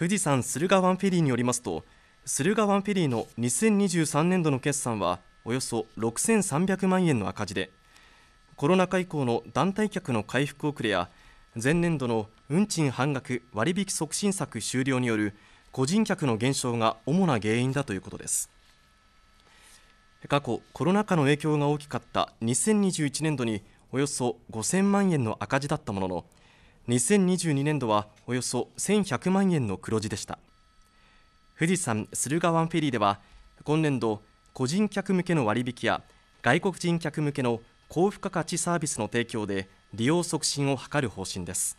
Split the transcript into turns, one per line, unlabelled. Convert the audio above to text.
富士山駿河湾フェリーによりますと駿河湾フェリーの2023年度の決算はおよそ6300万円の赤字でコロナ禍以降の団体客の回復遅れや前年度の運賃半額割引促進策終了による個人客の減少が主な原因だということです過去コロナ禍の影響が大きかった2021年度におよそ5000万円の赤字だったものの2022年度はおよそ1100万円の黒字でした富士山駿河湾フェリーでは今年度個人客向けの割引や外国人客向けの高付加価値サービスの提供で利用促進を図る方針です